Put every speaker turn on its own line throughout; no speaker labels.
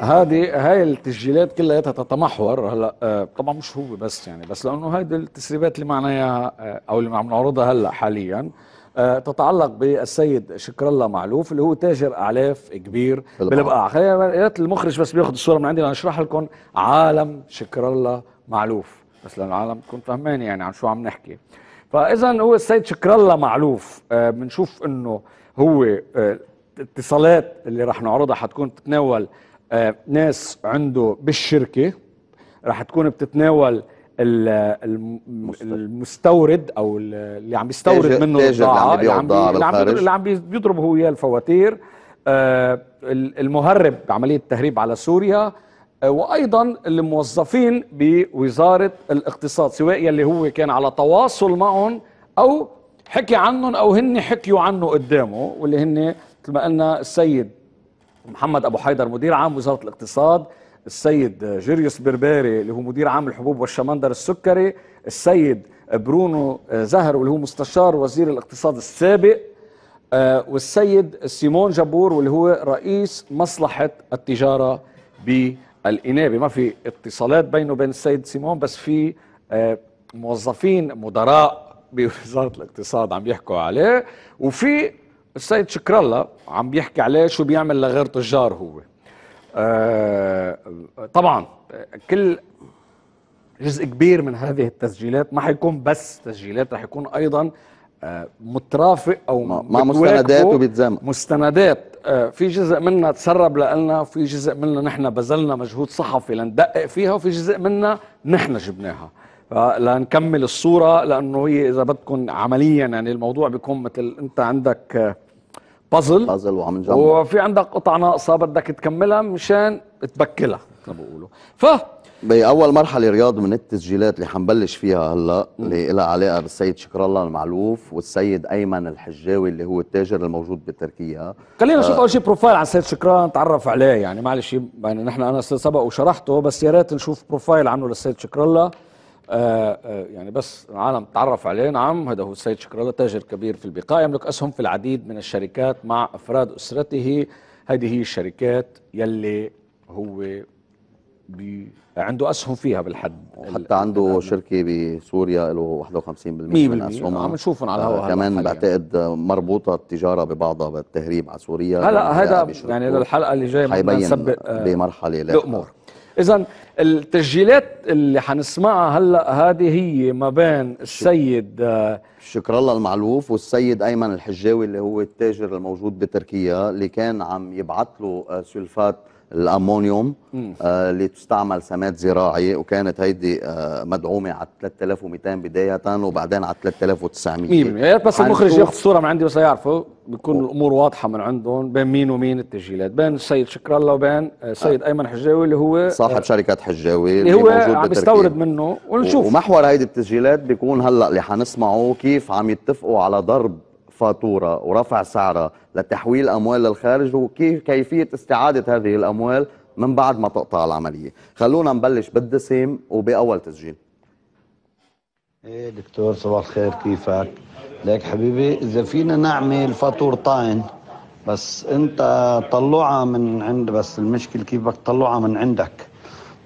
هذه هاي التسجيلات كلها تتمحور هلا آه، طبعا مش هو بس يعني بس لانه هيدي التسريبات اللي معنا اياها آه، او اللي عم نعرضها هلا حاليا آه، تتعلق بالسيد شكر الله معلوف اللي هو تاجر اعلاف كبير بالبقاع خلينا المخرج بس بياخذ الصوره من عندي لنشرح لكم عالم شكر الله معلوف بس للعالم تكون فهمان يعني عن شو عم نحكي فاذا هو السيد شكر الله معلوف بنشوف انه هو الاتصالات اللي رح نعرضها حتكون تتناول آه، ناس عنده بالشركه رح تكون بتتناول المستورد او اللي عم بيستورد منه البضاعه اللي عم اللي اللي عم بيضرب هو اياه الفواتير آه، المهرب بعمليه التهريب على سوريا آه، وايضا الموظفين بوزاره الاقتصاد سواء يلي هو كان على تواصل معهم او حكي عنهم او هن حكيوا عنه قدامه واللي هن مثل ما قلنا السيد محمد ابو حيدر مدير عام وزاره الاقتصاد السيد جيريوس برباري اللي هو مدير عام الحبوب والشمندر السكري السيد برونو زهر واللي هو مستشار وزير الاقتصاد السابق آه، والسيد سيمون جابور واللي هو رئيس مصلحه التجاره بالانابه ما في اتصالات بينه وبين السيد سيمون بس في آه، موظفين مدراء بوزاره الاقتصاد عم يحكوا عليه وفي السيد شكر الله عم بيحكي عليه شو بيعمل لغير تجار هو آه طبعا كل جزء كبير من هذه التسجيلات ما حيكون بس تسجيلات رح يكون ايضا آه، مترافق او مع مستندات وبيتزامن مستندات آه، في جزء منا تسرب لنا في جزء منا نحن بذلنا مجهود صحفي لندقق فيها وفي جزء منا نحن جبناها آه، لنكمل الصورة لأنه هي إذا بدكم عمليا يعني الموضوع بيكون مثل أنت عندك
بازل بازل وعم نجمع
وفي عندك قطع ناقصه بدك تكملها مشان تبكلها
مثل ما بيقولوا ف باول مرحله رياض من التسجيلات اللي حنبلش فيها هلا اللي لها علاقه بالسيد شكر الله المعلوف والسيد ايمن الحجاوي اللي هو التاجر الموجود بتركيا خلينا نشوف
اول شيء بروفايل عن السيد شكران نتعرف عليه يعني معلش يعني نحن انا سبق وشرحته بس يا ريت نشوف بروفايل عنه للسيد شكر الله آآ آه، آه، يعني بس العالم تعرف عليه نعم هذا هو السيد شكر الله تاجر كبير في البقاع يملك أسهم في العديد من الشركات مع أفراد أسرته هذه هي الشركات يلي هو بي عنده اسهم فيها بالحد
حتى عنده بالحد. شركه بسوريا له 51% من اسهمها عم نشوفهم على الهواء آه، كمان بعتقد مربوطه التجاره ببعضها بالتهريب على سوريا هلا يعني هذا يعني للحلقه اللي جايه حيبين بمرحله لأمور
اذا التسجيلات اللي حنسمعها هلا هذه
هي ما بين السيد آه، شكر الله المعلوف والسيد ايمن الحجاوي اللي هو التاجر الموجود بتركيا اللي كان عم يبعث له آه، سلفات الامونيوم آه تستعمل سماد زراعي وكانت هيدي آه مدعومه على 3200 بدايه وبعدين على 3900 100% إيه، بس المخرج ياخذ
الصوره من عندي بس يعرفوا بتكون الامور واضحه من عندهم بين مين ومين التسجيلات بين السيد شكر الله وبين آه، السيد آه. ايمن حجاوي اللي هو صاحب آه،
شركه حجاوي اللي هو عم يستورد
منه ونشوف ومحور
هيدي التسجيلات بيكون هلا اللي حنسمعه كيف عم يتفقوا على ضرب فاتورة ورفع سعرها لتحويل أموال للخارج وكيف كيفيه استعادة هذه الأموال من بعد ما تقطع العملية خلونا نبلش بالدسم وبأول تسجيل
ايه دكتور صباح الخير كيفك لك حبيبي اذا فينا نعمل فاتورتين بس انت طلعها من عند بس المشكلة كيف بدك من عندك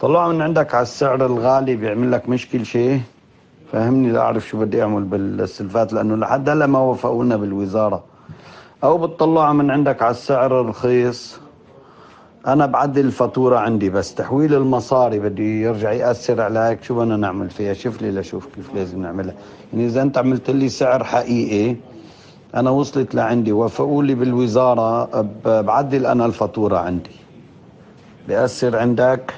طلعها من عندك على السعر الغالي بيعمل لك مشكل شيء فهمني لا أعرف شو بدي أعمل بالسلفات لأنه لحد هلا ما وفقوا لنا بالوزارة أو بتطلعها من عندك على السعر الرخيص أنا بعدل الفاتورة عندي بس تحويل المصاري بدي يرجع يأثر على هيك شو بدنا نعمل فيها شوف لي لشوف كيف لازم نعملها يعني إذا أنت عملت لي سعر حقيقي أنا وصلت لعندي وافقوا لي بالوزارة بعدل أنا الفاتورة عندي بأثر عندك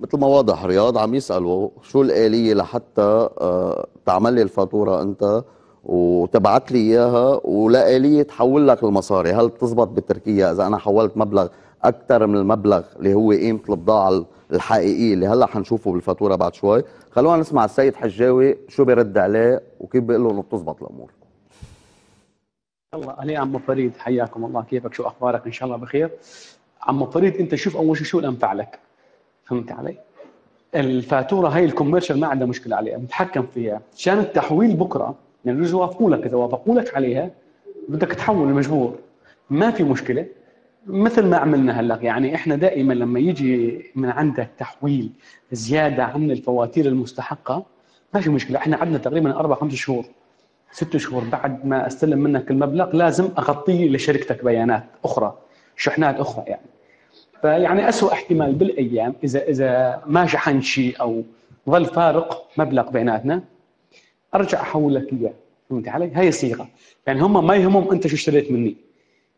مثل ما واضح رياض عم يسالوا شو الاليه لحتى آه، تعمل لي الفاتوره انت وتبعت لي اياها ولا اليه تحول لك المصاري هل بتزبط بتركيا اذا انا حولت مبلغ اكثر من المبلغ اللي هو قيمه البضاعه الحقيقيه اللي هلا حنشوفه بالفاتوره بعد شوي خلونا نسمع السيد حجاوي شو برد عليه وكيف بيقول له انه بتزبط الامور
الله علي عمو فريد حياكم الله كيفك شو اخبارك ان شاء الله بخير عمو فريد انت شوف اول شيء شو الانفع لك فهمت علي؟ الفاتوره هاي الكوميرشال ما عندها مشكله عليها متحكم فيها عشان التحويل بكره يعني يجوا وافقوا لك اذا وافقوا لك عليها بدك تحول المجبور ما في مشكله مثل ما عملنا هلا يعني احنا دائما لما يجي من عندك تحويل زياده عن الفواتير المستحقه ما في مشكله احنا عندنا تقريبا اربع خمس شهور ست شهور بعد ما استلم منك المبلغ لازم اغطيه لشركتك بيانات اخرى شحنات اخرى يعني فيعني اسوء احتمال بالايام اذا اذا ما شحن شيء او ظل فارق مبلغ بيناتنا ارجع احول لك اياه فهمت علي؟ هي الصيغه يعني هم ما يهمهم انت شو اشتريت مني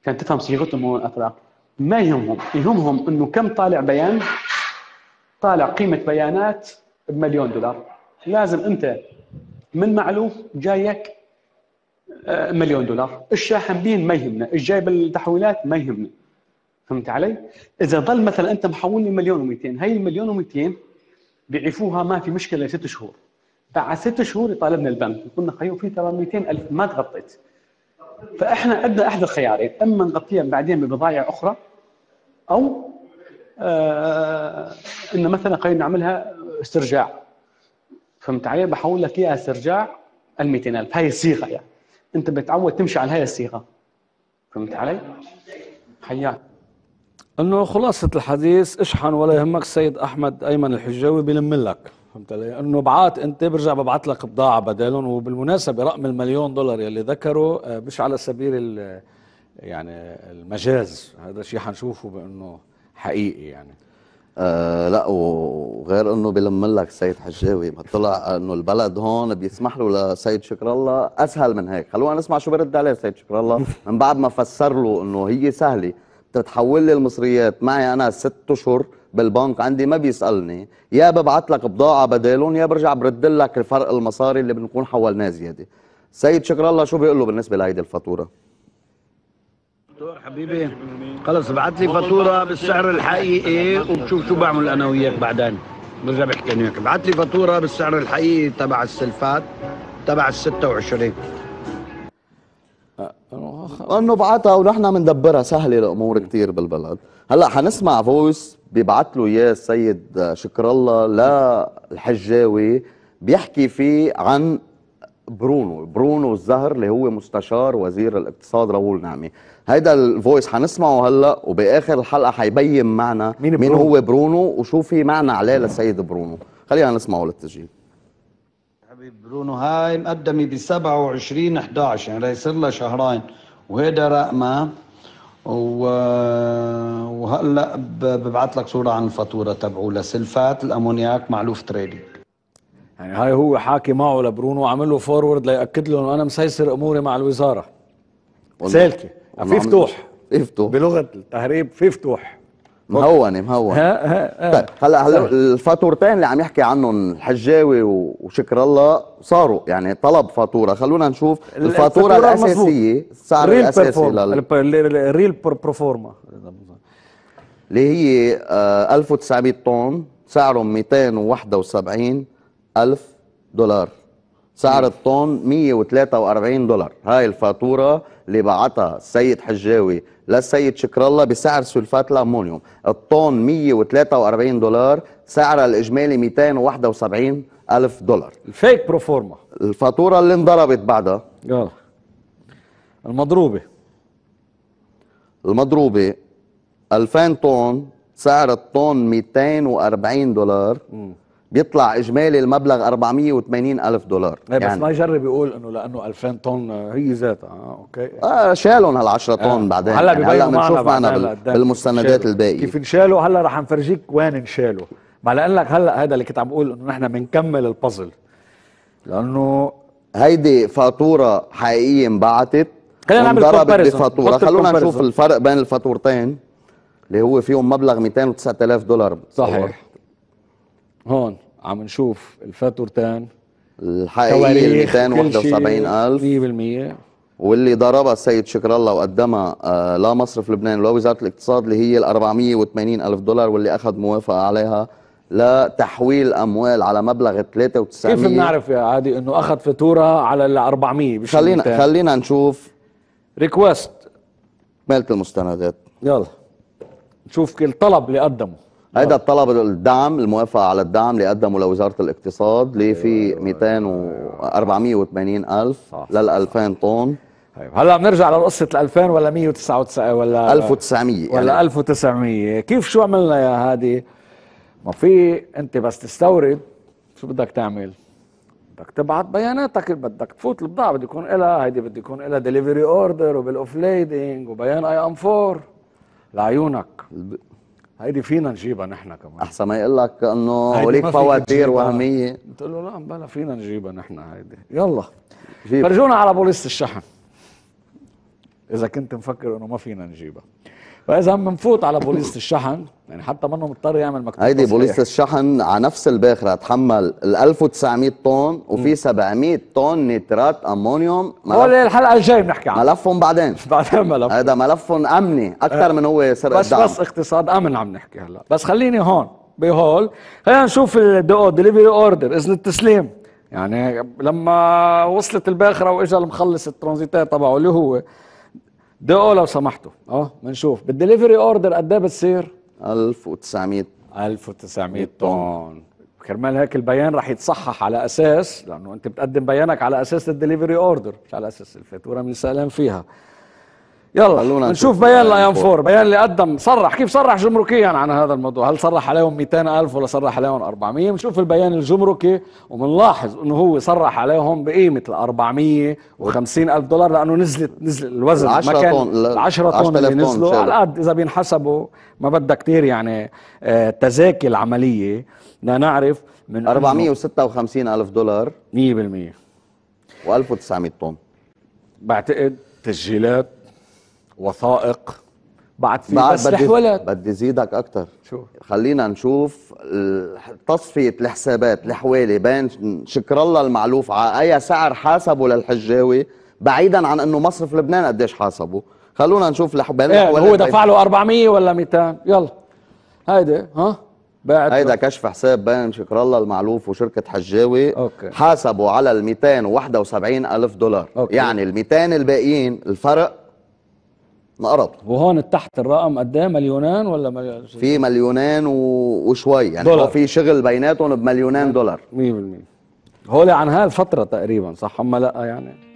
كان تفهم صيغتهم هون الاتراك ما يهمهم يهمهم انه كم طالع بيان طالع قيمه بيانات بمليون دولار لازم انت من معلوف جايك آه، مليون دولار الشاحن بين ما يهمنا الجاي بالتحويلات ما يهمنا فهمت علي؟ اذا ضل مثلا انت محولني مليون و200 هي المليون و200 بيعفوها ما في مشكله لست شهور بعد ست شهور يطالبنا البنك يقول لنا خيو في ترى 200000 ما تغطيت فاحنا عندنا احد الخيارين اما نغطيها بعدين ببضائع اخرى او آه انه مثلا خلينا نعملها استرجاع فهمت علي؟ بحول لك اياها استرجاع ال 200000 هاي الصيغه يعني انت
بتعود تمشي على هاي الصيغه فهمت علي؟ حياك انه خلاصه الحديث اشحن ولا يهمك السيد احمد ايمن الحجاوي بيلم لك فهمت علي؟ انه بعات انت برجع ببعث لك بضاعه بدالهم وبالمناسبه رقم المليون دولار يلي ذكره آه، مش على سبيل يعني المجاز هذا شيء حنشوفه بانه
حقيقي يعني آه لا وغير انه بيلم لك سيد حجاوي ما طلع انه البلد هون بيسمح له لسيد شكر الله اسهل من هيك خلونا نسمع شو برد عليه سيد شكر الله من بعد ما فسر له انه هي سهله تتحول لي المصريات معي انا ست اشهر بالبنك عندي ما بيسالني يا ببعث لك بضاعه بدالهم يا برجع برد لك الفرق المصاري اللي بنكون حولناه زياده سيد شكر الله شو بيقول له بالنسبه لهيدي الفاتوره
دكتور حبيبي خلص ابعت لي فاتوره بالسعر الحقيقي وبشوف شو بعمل انا وياك بعدين برجع بحكي انا وياك ابعت لي فاتوره بالسعر الحقيقي تبع السلفات تبع ال 26
بعتها ونحن بندبرها سهله الامور كثير بالبلد هلا حنسمع فويس بيبعت له اياه السيد شكر الله للحجاوي بيحكي فيه عن برونو برونو الزهر اللي هو مستشار وزير الاقتصاد راؤول نعمي هيدا الفويس حنسمعه هلا وباخر الحلقه حيبين معنا مين, برونو؟ مين هو برونو وشو في معنى عليه للسيد برونو خلينا نسمعه للتسجيل
حبيب برونو هاي مقدمه ب 27 11 يعني ليصير لها شهرين وهيدا و... وهلا ببعث لك صوره عن الفاتوره تبعه لسلفات الامونياك معلوف تريدي يعني هاي هو حاكي معه لبرونو وعمل له فورورد لياكد له انه انا مسيسر اموري مع الوزاره سالكه في فتوح في
فتوح بلغه التهريب في فتوح مهون مهون ها
ها طيب هلا هلا طيب.
الفاتورتين اللي عم يحكي عنهم الحجاوي وشكر الله صاروا يعني طلب فاتوره خلونا نشوف الفاتوره, الفاتورة الاساسيه السعر الاساسي
الريل برفورما
اللي هي 1900 آه، طن سعرهم 271 الف دولار سعر الطن 143 دولار هاي الفاتورة اللي بعتها السيد حجاوي للسيد شكر الله بسعر سلفات الأمونيوم الطن 143 دولار سعرها الإجمالي 271 ألف دولار الفيك بروفورما الفاتورة اللي انضربت بعدها يلا آه. المضروبة المضروبة 2000 طن سعر الطن 240 دولار م. بيطلع اجمالي المبلغ 480 الف دولار إيه، بس يعني ما
يجرب يقول انه لانه 2000 طن آه، هي ذاتها آه اوكي
اه شالهم هال 10 آه. طن آه. بعدين هلا يعني هلا بنشوف معنا بال... بالمستندات الباقيه كيف
انشالوا هلا رح نفرجيك وين انشالوا ما لان لك هلا هذا اللي كنت عم بقول انه نحن بنكمل
البازل لانه هيدي فاتوره حقيقيه انبعتت خلينا نعمل بفاتوره خلونا نشوف الفرق بين الفاتورتين اللي هو فيهم مبلغ 209000 دولار صحيح هون عم نشوف
الفاتورتان
الحقيقيه 271 271000 100% واللي ضربها السيد شكر الله وقدمها لمصرف آه، لا مصرف لبنان ولا وزاره الاقتصاد اللي هي ال 480 الف دولار واللي اخذ موافقه عليها لتحويل اموال على مبلغ 93 كيف بنعرف
يا عادي انه اخذ فاتوره على ال 400
خلينا المتان. خلينا نشوف ريكوست مالت المستندات يلا نشوف كل طلب اللي قدمه هيدا الطلب الدعم الموافقه على الدعم اللي قدمه لوزاره الاقتصاد اللي في 200 و 480 الف لل 2000 طن طيب هلا بنرجع لقصه ال 2000 ولا 199 ولا 1900 ولا
1900 يعني. كيف شو عملنا يا هادي؟ ما في انت بس تستورد شو بدك تعمل؟ بدك تبعت بياناتك بدك تفوت البضاعه بده يكون لها هيدي بده يكون لها دليفري اوردر وبالاوف ليدينج وبيان اي ام 4 لعيونك هيدي فينا نجيبها نحن كمان
احسن ما يقول لك انه وليك فواتير وهميه
بتقول له لا بلا فينا نجيبها نحن هيدي يلا فرجونا على بوليس الشحن اذا كنت مفكر انه ما فينا نجيبها فاذا هم بنفوت على بوليصه الشحن يعني حتى منه مضطر يعمل مكتوب هيدي بوليصه
الشحن على نفس الباخره تحمل ال 1900 طن وفي 700 طن نترات امونيوم هول الحلقه الجايه بنحكي عنها ملفهم بعدين بعدين ملف هذا ملفهم امني اكثر آه. من هو سرقه بس الدعم. بس اقتصاد امن عم
نحكي هلا بس خليني هون بهول خلينا نشوف الدو ديليفري اوردر اذن التسليم يعني لما وصلت الباخره واجى المخلص الترانزيتات تبعه اللي هو ده اه لو سمحتوا اه بنشوف بالدليفري اوردر قد ايه بتصير 1900 1900 طن كرمال هيك البيان رح يتصحح على اساس لانه انت بتقدم بيانك على اساس الدليفري اوردر مش على اساس الفاتوره من سالان فيها يلا نشوف بيان فور بيان اللي قدم صرح كيف صرح جمركيا عن هذا الموضوع هل صرح عليهم 200 ألف ولا صرح عليهم 400 بنشوف البيان الجمركي وبنلاحظ انه هو صرح عليهم بقيمه ال 450 الف دولار لانه نزلت نزل الوزن ما كان 10 طن اللي نزلوا على قد اذا بينحسبوا ما
بدها كثير يعني آه، تزاكي العمليه لنعرف من 456 الف دولار 100% و1900 طن بعتقد تسجيلات وثائق بعد في بعد بس بدي, بدي زيدك اكثر شو خلينا نشوف تصفيه الحسابات الحوالي بين شكر الله المعلوف على اي سعر حاسبه للحجاوي بعيدا عن انه مصرف لبنان قديش حاسبه خلونا نشوف بين إيه هو دفع له
400 ولا 200 يلا هيدي ها
بعد هيدا كشف حساب بين شكر الله المعلوف وشركه حجاوي أوكي. حاسبوا على ال 271 الف دولار أوكي. يعني ال 200 الباقيين الفرق
نقرض وهون تحت الرقم قد ايه مليونان ولا
مليون في مليونان و... وشوي يعني دولار. هو في شغل بيناتهم بمليونان دولار 100%
هول عن هالفتره تقريبا صح اما لا يعني